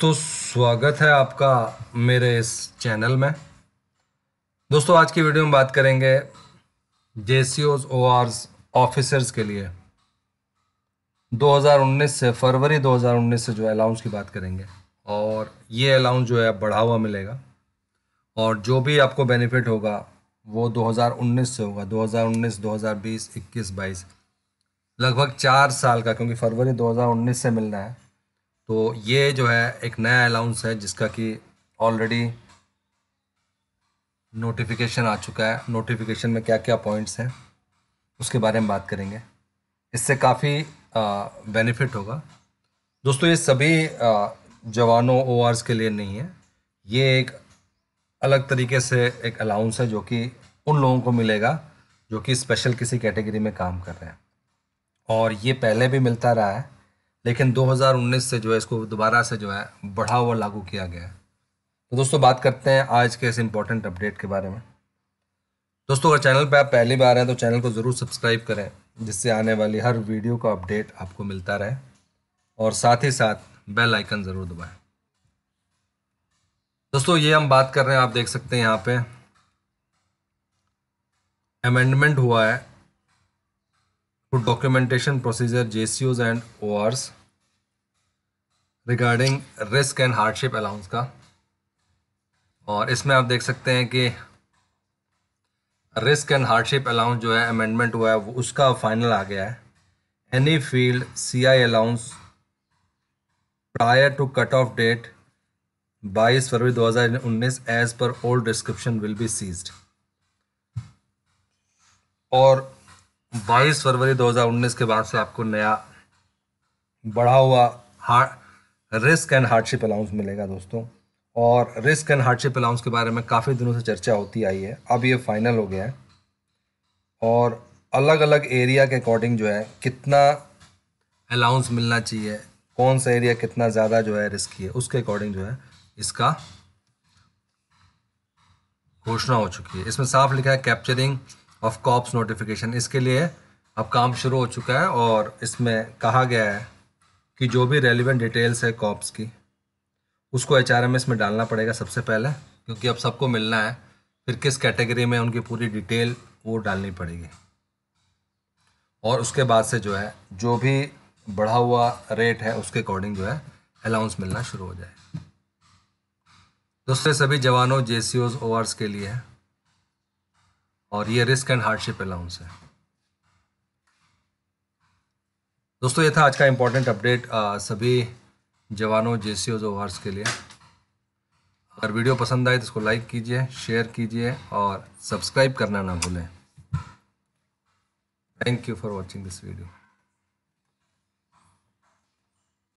तो स्वागत है आपका मेरे इस चैनल में दोस्तों आज की वीडियो में बात करेंगे जे सी ओज ओ आर्स ऑफिसर्स के लिए 2019 से फरवरी 2019 से जो अलाउंस की बात करेंगे और ये अलाउंस जो है बढ़ा हुआ मिलेगा और जो भी आपको बेनिफिट होगा वो 2019 से होगा 2019 2020 21 22 लगभग चार साल का क्योंकि फरवरी 2019 से मिलना है तो ये जो है एक नया अलाउंस है जिसका कि ऑलरेडी नोटिफिकेशन आ चुका है नोटिफिकेशन में क्या क्या पॉइंट्स हैं उसके बारे में बात करेंगे इससे काफ़ी बेनिफिट होगा दोस्तों ये सभी जवानों ओ के लिए नहीं है ये एक अलग तरीके से एक अलाउंस है जो कि उन लोगों को मिलेगा जो कि स्पेशल किसी कैटेगरी में काम कर रहे हैं और ये पहले भी मिलता रहा है लेकिन 2019 से जो है इसको दोबारा से जो है बढ़ा हुआ लागू किया गया है तो दोस्तों बात करते हैं आज के इस इम्पोर्टेंट अपडेट के बारे में दोस्तों अगर चैनल पर आप पहली बार हैं तो चैनल को ज़रूर सब्सक्राइब करें जिससे आने वाली हर वीडियो का अपडेट आपको मिलता रहे और साथ ही साथ बेल आइकन ज़रूर दबाएं दोस्तों ये हम बात कर रहे हैं आप देख सकते हैं यहाँ पे अमेंडमेंट हुआ है to documentation procedure JCOs and ORs regarding risk and hardship allowance का और इसमें आप देख सकते हैं कि रिस्क एंड हार्डशिप अलाउंस जो है अमेंडमेंट हुआ है उसका फाइनल आ गया है any field C I allowance prior to cut off date 22 फरवरी 2019 as per old description will be ceased और 22 फरवरी 2019 के बाद से आपको नया बढ़ा हुआ हार रिस्क एंड हार्डशिप अलाउंस मिलेगा दोस्तों और रिस्क एंड हार्डशिप अलाउंस के बारे में काफ़ी दिनों से चर्चा होती आई है अब ये फाइनल हो गया है और अलग अलग एरिया के अकॉर्डिंग जो है कितना अलाउंस मिलना चाहिए कौन सा एरिया कितना ज़्यादा जो है रिस्की है उसके अकॉर्डिंग जो है इसका घोषणा हो चुकी है इसमें साफ लिखा है कैप्चरिंग ऑफ कॉप्स नोटिफिकेशन इसके लिए अब काम शुरू हो चुका है और इसमें कहा गया है कि जो भी रेलिवेंट डिटेल्स है कॉप्स की उसको एच आर एम एस में डालना पड़ेगा सबसे पहले क्योंकि अब सबको मिलना है फिर किस कैटेगरी में उनकी पूरी डिटेल वो डालनी पड़ेगी और उसके बाद से जो है जो भी बढ़ा हुआ रेट है उसके अकॉर्डिंग जो है अलाउंस मिलना शुरू हो जाए दोस्तों सभी जवानों जे सी ओज के लिए है और ये रिस्क एंड हार्डशिप अलाउंस है दोस्तों ये था आज का इम्पोर्टेंट अपडेट सभी जवानों जे सी के लिए अगर वीडियो पसंद आए तो इसको लाइक कीजिए शेयर कीजिए और सब्सक्राइब करना ना भूलें thank you for watching this video